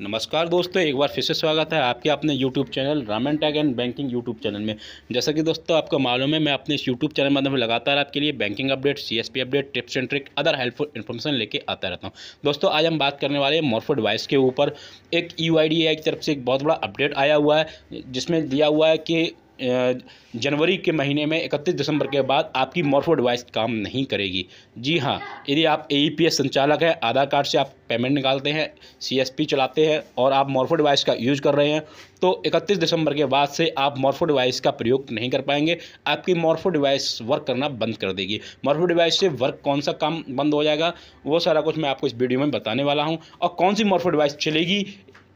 नमस्कार दोस्तों एक बार फिर से स्वागत है आपके अपने YouTube channel Raman tech and banking YouTube channel में जैसा कि दोस्तों आपको मालूम है मैं अपने इस यूट्यूब चैनल माध्यम लगातार आपके लिए banking update P update tips and trick other helpful information लेके आता रहता हूँ दोस्तों आज हम बात करने वाले हैं मॉर्फो डिवाइस के ऊपर एक यू e की तरफ से एक बहुत बड़ा अपडेट आया हुआ है जिसमें दिया हुआ है कि जनवरी के महीने में 31 दिसंबर के बाद आपकी मॉर्फो डिवाइस काम नहीं करेगी जी हाँ यदि आप ए e संचालक हैं आधार कार्ड से आप पेमेंट निकालते हैं सी चलाते हैं और आप मॉर्फो डिवाइस का यूज़ कर रहे हैं तो 31 दिसंबर के बाद से आप मॉर्फो डिवाइस का प्रयोग नहीं कर पाएंगे आपकी मॉर्फो डिवाइस वर्क करना बंद कर देगी मॉर्फो डिवाइस से वर्क कौन सा काम बंद हो जाएगा वो सारा कुछ मैं आपको इस वीडियो में बताने वाला हूँ और कौन सी मॉर्फो डिवाइस चलेगी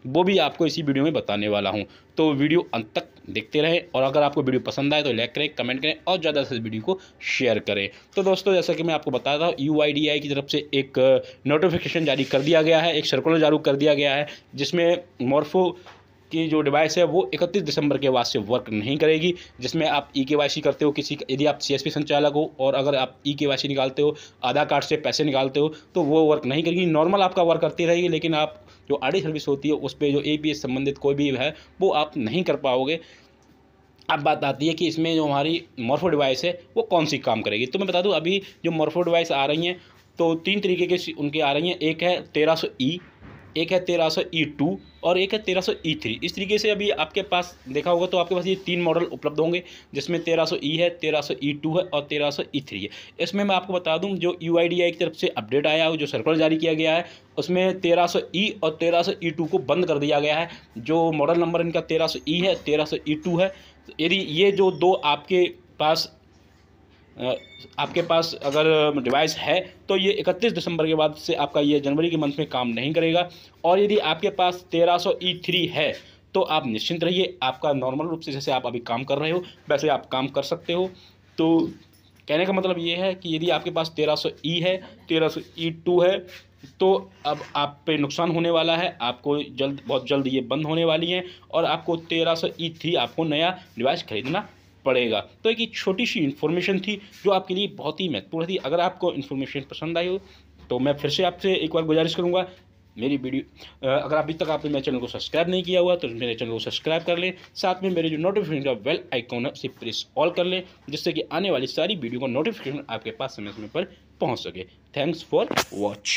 वो भी आपको इसी वीडियो में बताने वाला हूँ तो वीडियो अंत तक देखते रहें और अगर आपको वीडियो पसंद आए तो लाइक करें कमेंट करें और ज़्यादा से वीडियो को शेयर करें तो दोस्तों जैसा कि मैं आपको बता रहा हूँ यू की तरफ से एक नोटिफिकेशन जारी कर दिया गया है एक सर्कुलर जारी कर दिया गया है जिसमें मोरफो की जो डिवाइस है वो 31 दिसंबर के बाद से वर्क नहीं करेगी जिसमें आप ई e के करते हो किसी यदि आप सी संचालक हो और अगर आप ई e के निकालते हो आधार कार्ड से पैसे निकालते हो तो वो वर्क नहीं करेगी नॉर्मल आपका वर्क करती रहेगी लेकिन आप जो आड़ी सर्विस होती है उस पर जो ए संबंधित कोई भी है वो आप नहीं कर पाओगे अब बात आती है कि इसमें जो हमारी मॉर्फो डिवाइस है वो कौन सी काम करेगी तो मैं बता दूं अभी जो मॉर्फो डिवाइस आ रही हैं तो तीन तरीके के उनके आ रही हैं एक है तेरह सौ ई e, एक है तेरह सौ ई टू और एक है तेरह सौ ई थ्री इस तरीके से अभी आपके पास देखा होगा तो आपके पास ये तीन मॉडल उपलब्ध होंगे जिसमें तेरह सौ ई है तेरह सौ ई टू है और तेरह सौ ई थ्री है इसमें मैं आपको बता दूं जो यू आई डी आई की तरफ से अपडेट आया हो जो सर्कुलर जारी किया गया है उसमें तेरह सौ ई और तेरह सौ ई टू को बंद कर दिया गया है जो मॉडल नंबर इनका तेरह सौ ई है तेरह सौ ई टू है तो यदि ये जो दो आपके पास आपके पास अगर डिवाइस है तो ये 31 दिसंबर के बाद से आपका ये जनवरी के मंथ में काम नहीं करेगा और यदि आपके पास 1300 E3 है तो आप निश्चिंत रहिए आपका नॉर्मल रूप से जैसे आप अभी काम कर रहे हो वैसे आप काम कर सकते हो तो कहने का मतलब ये है कि यदि आपके पास सौ ई e है सौ ई e टू है तो अब आप पे नुकसान होने वाला है आपको जल्द बहुत जल्द ये बंद होने वाली है और आपको सौ ई e थ्री आपको नया डिवाइस खरीदना पड़ेगा तो एक छोटी सी इन्फॉर्मेशन थी जो आपके लिए बहुत ही महत्वपूर्ण थी अगर आपको इन्फॉर्मेशन पसंद आई हो तो मैं फिर से आपसे एक बार गुजारिश करूँगा मेरी वीडियो अगर अभी तक आपने मेरे चैनल को सब्सक्राइब नहीं किया हुआ तो मेरे चैनल को सब्सक्राइब कर लें साथ में मेरे जो नोटिफिकेशन का बेल आइकॉन है उसे प्रेस ऑल कर लें जिससे कि आने वाली सारी वीडियो का नोटिफिकेशन आपके पास समय समय पर पहुंच सके थैंक्स फॉर वॉच